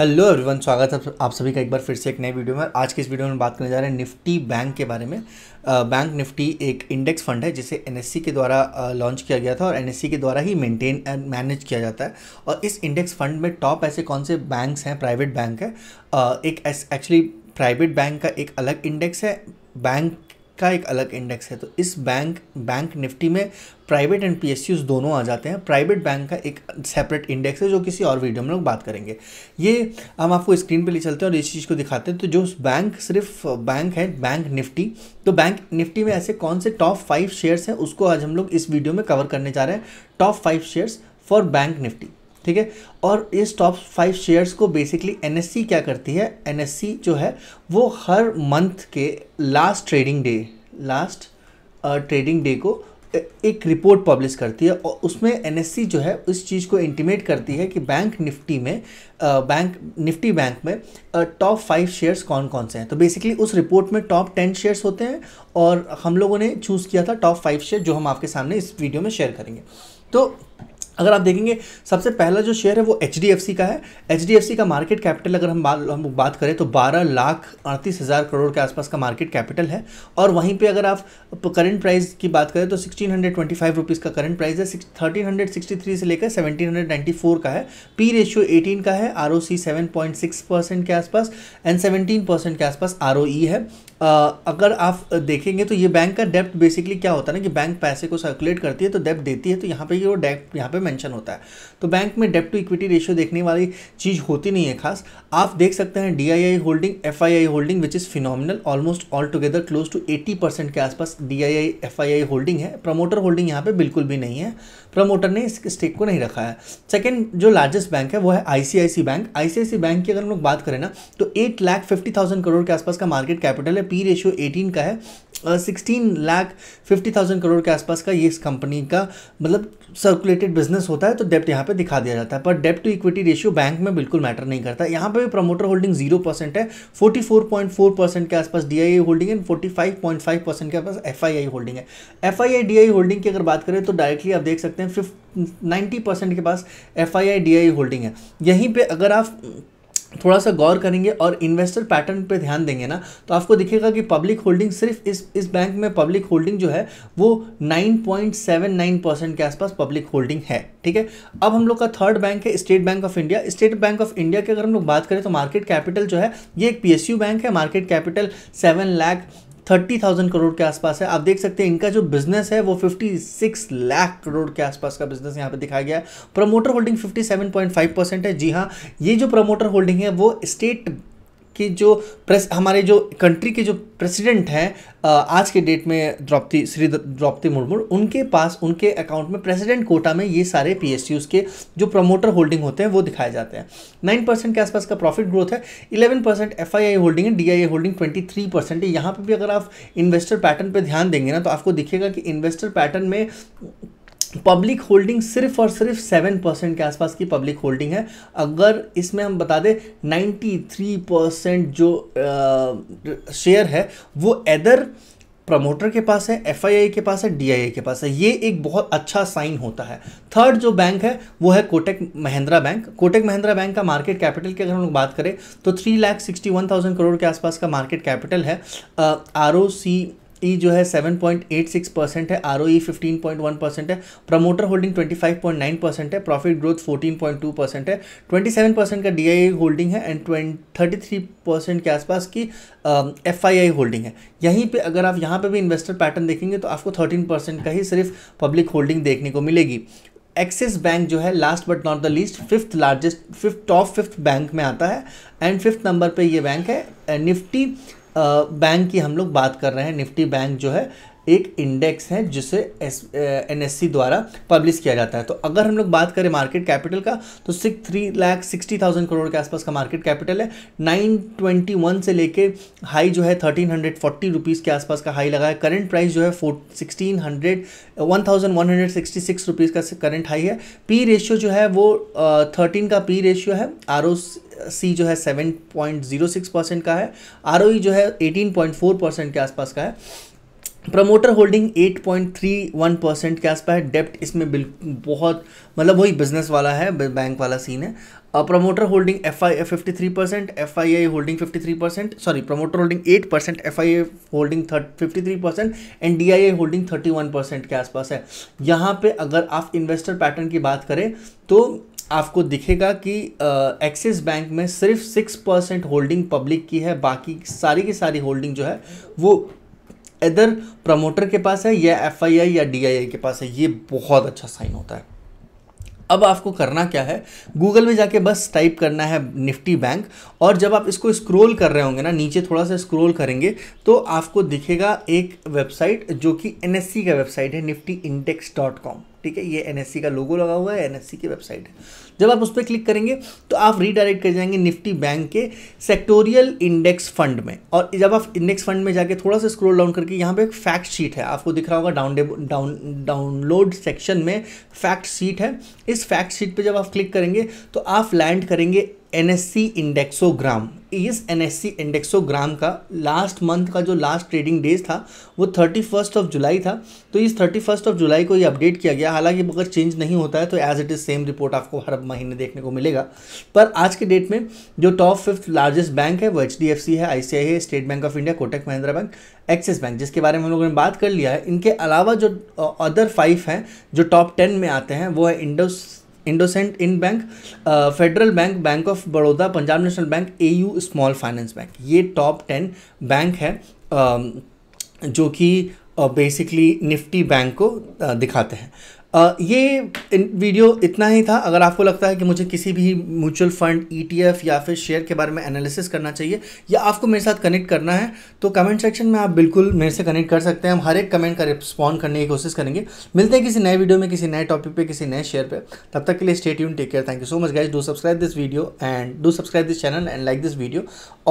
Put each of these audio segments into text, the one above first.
hello everyone स्वागत है आप सभी का एक बार फिर से एक नए वीडियो में आज के इस वीडियो में बात करने जा रहे हैं निफ्टी बैंक के बारे में बैंक निफ्टी एक इंडेक्स फंड है जिसे एनएससी के द्वारा लॉन्च किया गया था और एनएससी के द्वारा ही मेंटेन एंड मैनेज किया जाता है और इस इंडेक्स फंड में टॉप ऐसे कौन से बैंक्स हैं प्राइवेट बैंक है एक एक्चुअली प्राइवेट बैंक का एक अलग इंडेक्स है बैंक का एक अलग इंडेक्स है तो इस बैंक बैंक निफ्टी में प्राइवेट एंड पी दोनों आ जाते हैं प्राइवेट बैंक का एक सेपरेट इंडेक्स है जो किसी और वीडियो में लोग बात करेंगे ये हम आपको स्क्रीन पे ले चलते हैं और इस चीज़ को दिखाते हैं तो जो बैंक सिर्फ बैंक है बैंक निफ्टी तो बैंक निफ्टी में ऐसे कौन से टॉप फाइव शेयर्स हैं उसको आज हम लोग इस वीडियो में कवर करने जा रहे हैं top five shares for bank Nifty ठीक है और इस टॉप फाइव शेयर्स को बेसिकली एन क्या करती है एन जो है वो हर मंथ के last trading day last trading day को एक रिपोर्ट पब्लिश करती है और उसमें एनएससी जो है उस चीज़ को इंटीमेट करती है कि बैंक निफ्टी में बैंक निफ्टी बैंक में टॉप फाइव शेयर्स कौन कौन से हैं तो बेसिकली उस रिपोर्ट में टॉप टेन शेयर्स होते हैं और हम लोगों ने चूज़ किया था टॉप फाइव शेयर जो हम आपके सामने इस वीडियो में शेयर करेंगे तो अगर आप देखेंगे सबसे पहला जो शेयर है वो एच का है एच का मार्केट कैपिटल अगर हम बात हम बात करें तो बारह लाख अड़तीस हज़ार करोड़ के आसपास का मार्केट कैपिटल है और वहीं पे अगर आप करंट प्राइस की बात करें तो sixteen hundred twenty five rupees का करंट प्राइस है थर्टीन हंड्रेड सिक्सटी थ्री से लेकर सेवेंटीन हंड्रेड नाइन्टी फोर का है पी रेशियो एटीन का है R O C seven point six percent के आसपास एंड सेवनटीन परसेंट के आसपास आर ओ ई है अगर आप देखेंगे तो ये बैंक का डेप्ट बेसिकली क्या होता है ना कि बैंक पैसे को सर्कुलेट करती है तो डेप्ट देती है तो यहाँ पे ये वो डेप्ट यहाँ पे मेंशन होता है तो बैंक में डेप्ट टू इक्विटी रेशियो देखने वाली चीज़ होती नहीं है खास आप देख सकते हैं D holding F holding which is phenomenal almost all together close to eighty के आसपास डी आई होल्डिंग है प्रमोटर होल्डिंग यहाँ पर बिल्कुल भी नहीं है प्रमोटर ने इस स्टेक को नहीं रखा है सेकेंड जो लार्जेस्ट बैंक है वो है आई बैंक आई बैंक की अगर हम लोग बात करें ना तो eight lakh fifty thousand crore के आसपास का मार्केट कैपिटल है पी रेशियो 18 का है sixteen lakh fifty thousand crore के आसपास का ये इस कंपनी का मतलब सर्कुलेटेड बिजनेस होता है तो डेप्ट यहाँ पे दिखा दिया जाता है पर डेप्ट टू इक्विटी रेशियो बैंक में बिल्कुल मैटर नहीं करता यहाँ पे भी प्रमोटर होल्डिंग जीरो परसेंट है forty four point four percent के आसपास डी आई होल्डिंग है forty five point five percent के आसपास एफ आई आई होल्डिंग है F I I I D holding की अगर बात करें तो डायरेक्टली आप देख सकते हैं फिफ्ट नाइन्टी परसेंट के पास F I I D I holding है यहीं पर अगर आप थोड़ा सा गौर करेंगे और इन्वेस्टर पैटर्न पे ध्यान देंगे ना तो आपको दिखेगा कि पब्लिक होल्डिंग सिर्फ इस इस बैंक में पब्लिक होल्डिंग जो है वो 9.79 परसेंट के आसपास पब्लिक होल्डिंग है ठीक है अब हम लोग का थर्ड बैंक है State Bank of India State Bank of India की अगर हम लोग बात करें तो मार्केट कैपिटल जो है ये एक पी बैंक है market capital seven lakh thirty thousand crore के आसपास है आप देख सकते हैं इनका जो बिजनेस है वो फिफ्टी सिक्स लाख करोड़ के आसपास का बिजनेस यहाँ पे दिखाया गया है promoter holding fifty seven point five percent है जी हाँ ये जो प्रमोटर होल्डिंग है वो स्टेट कि जो प्रेस हमारे जो कंट्री के जो प्रेसिडेंट हैं आज के डेट में द्रौपदी श्री द्रौपदी मुर्मू उनके पास उनके अकाउंट में प्रेसिडेंट कोटा में ये सारे पी के जो प्रमोटर होल्डिंग होते हैं वो दिखाए जाते हैं नाइन परसेंट के आसपास का प्रॉफिट ग्रोथ है इलेवन परसेंट एफ होल्डिंग है D holding twenty three percent है यहाँ पर भी अगर आप इन्वेस्टर पैटर्न पर ध्यान देंगे ना तो आपको दिखेगा कि इन्वेस्टर पैटर्न में पब्लिक होल्डिंग सिर्फ और सिर्फ सेवन परसेंट के आसपास की पब्लिक होल्डिंग है अगर इसमें हम बता दें नाइन्टी थ्री परसेंट जो शेयर है वो एदर प्रमोटर के पास है एफ के पास है डी के पास है ये एक बहुत अच्छा साइन होता है थर्ड जो बैंक है वो है कोटक महिंद्रा बैंक कोटक महिंद्रा बैंक का मार्केट कैपिटल की अगर हम लोग बात करें तो three lakh sixty one thousand crore के आसपास का मार्केट कैपिटल है R O C E e जो है 7.86 परसेंट है R O E fifteen percent है प्रमोटर होल्डिंग 25.9 परसेंट है प्रॉफिट ग्रोथ 14.2 परसेंट है 27 परसेंट का डी होल्डिंग है एंड थर्टी थ्री परसेंट के आसपास की एफ आई आई होल्डिंग है यहीं पे अगर आप यहाँ पे भी इन्वेस्टर पैटर्न देखेंगे तो आपको 13 परसेंट का ही सिर्फ पब्लिक होल्डिंग देखने को मिलेगी एक्सिस बैंक जो है last but not the least fifth largest fifth top fifth bank में आता है एंड फिफ्थ नंबर पे ये बैंक है निफ्टी बैंक की हम लोग बात कर रहे हैं निफ्टी बैंक जो है एक इंडेक्स है जिसे एस एन द्वारा पब्लिश किया जाता है तो अगर हम लोग बात करें मार्केट कैपिटल का तो six three lakh sixty thousand crore के आसपास का मार्केट कैपिटल है नाइन ट्वेंटी वन से लेके हाई जो है थर्टीन हंड्रेड फोर्टी रुपीज़ के आसपास का हाई लगा है करंट प्राइस जो है four sixteen hundred one thousand one hundred sixty six rupees का करंट हाई है पी रेशियो जो है वो थर्टीन uh, का पी रेशियो है आर ओ सी जो है seven point zero six percent का है आर ओ ई जो है एटीन पॉइंट फोर परसेंट के आसपास का है प्रमोटर होल्डिंग 8.31 परसेंट के आसपास है डेप्ट इसमें बिल बहुत मतलब वही बिजनेस वाला है बैंक वाला सीन है promoter holding F I fifty three percent F I I holding fifty three percent sorry promoter holding eight percent F I I holding fifty three percent and D I I holding thirty one percent के आसपास है यहाँ पे अगर आप investor pattern की बात करें तो आपको दिखेगा कि एक्सिस बैंक में सिर्फ सिक्स परसेंट होल्डिंग पब्लिक की है बाकी सारी की सारी होल्डिंग जो है वो इधर प्रमोटर के पास है या एफ या डी के पास है ये बहुत अच्छा साइन होता है अब आपको करना क्या है गूगल में जाके बस टाइप करना है निफ्टी बैंक और जब आप इसको स्क्रॉल कर रहे होंगे ना नीचे थोड़ा सा स्क्रॉल करेंगे तो आपको दिखेगा एक वेबसाइट जो कि सी का वेबसाइट है निफ्टी इंडेक्स डॉट कॉम ठीक है ये एन का लोगो लगा हुआ है एन की वेबसाइट है जब आप उस पर क्लिक करेंगे तो आप रीडायरेक्ट कर जाएंगे निफ्टी बैंक के सेक्टोरियल इंडेक्स फंड में और जब आप इंडेक्स फंड में जाके थोड़ा सा स्क्रोल डाउन करके यहाँ पे एक फैक्ट शीट है आपको दिख रहा होगा डाउन डाउन डाउनलोड सेक्शन में फैक्ट शीट है इस फैक्ट शीट पर जब आप क्लिक करेंगे तो आप लैंड करेंगे एन एस सी इंडेक्सोग्राम इस एन एस सी इंडेक्सोग्राम का लास्ट मंथ का जो लास्ट ट्रेडिंग डेज था वो थर्टी फर्स्ट ऑफ जुलाई था तो इस थर्टी फर्स्ट ऑफ जुलाई को ये अपडेट किया गया हालांकि अगर चेंज नहीं होता है तो as it is same report आपको हर महीने देखने को मिलेगा पर आज के डेट में जो टॉप फिफ्थ लार्जेस्ट बैंक है वो एच डी एफ सी है आई सी आई है State Bank of India Kotak Mahindra bank Axis bank जिसके बारे में हम लोगों ने बात कर लिया है इनके अलावा जो अदर फाइव हैं जो टॉप टेन में आते हैं वो है इंडस इंडोसेंट इन bank Federal bank bank of Baroda Punjab National bank A U small finance bank ये टॉप टेन बैंक है uh, जो कि बेसिकली निफ्टी बैंक को uh, दिखाते हैं ये वीडियो इतना ही था अगर आपको लगता है कि मुझे किसी भी म्यूचुअल फंड ईटीएफ e या फिर शेयर के बारे में एनालिसिस करना चाहिए या आपको मेरे साथ कनेक्ट करना है तो कमेंट सेक्शन में आप बिल्कुल मेरे से कनेक्ट कर सकते हैं हम हर एक कमेंट का रिस्पॉन्ड करने की कोशिश करेंगे मिलते हैं किसी नए वीडियो में किसी नए टॉपिक पे किसी नए शेयर पर तब तक के लिए स्टेट यून take care thank you so much guys do subscribe this video and do subscribe this channel and like this video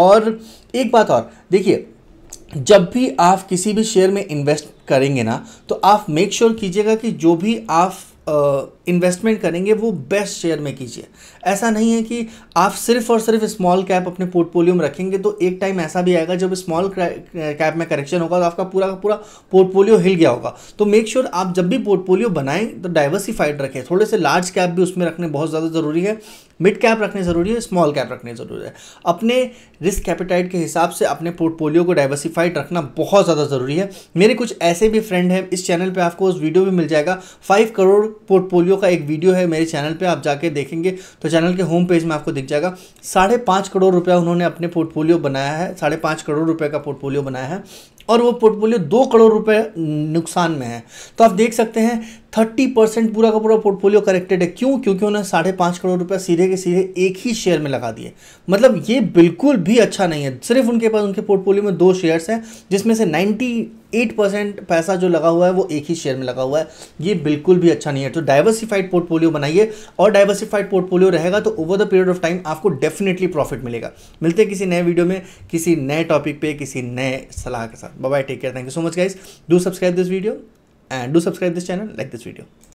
और एक बात और देखिए जब भी आप किसी भी शेयर में इन्वेस्ट करेंगे ना तो आप मेक श्योर sure कीजिएगा कि जो भी आप इन्वेस्टमेंट करेंगे वो बेस्ट शेयर में कीजिए ऐसा नहीं है कि आप सिर्फ और सिर्फ स्मॉल कैप अपने पोर्टफोलियो में रखेंगे तो एक टाइम ऐसा भी आएगा जब स्मॉल कैप में करेक्शन होगा तो आपका पूरा का पूरा पोर्टफोलियो हिल गया होगा तो मेक श्योर sure आप जब भी पोर्टफोलियो बनाएं तो डाइवर्सिफाइड रखें थोड़े से लार्ज कैप भी उसमें रखने बहुत ज़्यादा ज़रूरी है मिड कैप रखने ज़रूरी है स्मॉल कैप रखने ज़रूरी है अपने रिस्क कैपिटाइट के हिसाब से अपने पोर्टफोलियो को डाइवर्सिफाइड रखना बहुत ज़्यादा ज़रूरी है मेरे कुछ ऐसे भी फ्रेंड हैं इस चैनल पर आपको उस वीडियो भी मिल जाएगा फाइव करोड़ पोर्टफोलियो का एक वीडियो है मेरे चैनल पे आप जाके देखेंगे तो चैनल के होम पेज में आपको दिख जाएगा साढ़े पाँच करोड़ रुपया उन्होंने अपने पोर्टफोलियो बनाया है साढ़े पाँच करोड़ रुपये का पोर्टफोलियो बनाया है और वो पोर्टफोलियो दो करोड़ रुपये नुकसान में है तो आप देख सकते हैं थर्टी परसेंट पूरा का पूरा पोर्टफोलियो करेक्टेड है क्यों क्योंकि उन्होंने साढ़े पाँच करोड़ रुपये सीधे के सीधे एक ही शेयर में लगा दिए मतलब ये बिल्कुल भी अच्छा नहीं है सिर्फ उनके पास उनके पोर्टफोलियो में दो शेयर्स हैं जिसमें से नाइन्टी एट परसेंट पैसा जो लगा हुआ है वो एक ही शेयर में लगा हुआ है ये बिल्कुल भी अच्छा नहीं है तो डाइवर्सिफाइड पोर्टफोलियो बनाइए और डाइवर्सिफाइड पोर्टफोलियो रहेगा तो over the period of time आपको डेफिनेटली प्रॉफिट मिलेगा मिलते हैं किसी नए वीडियो में किसी नए टॉपिक पे किसी नए सलाह के साथ bye take care thank you so much guys do subscribe this video and do subscribe this channel like this video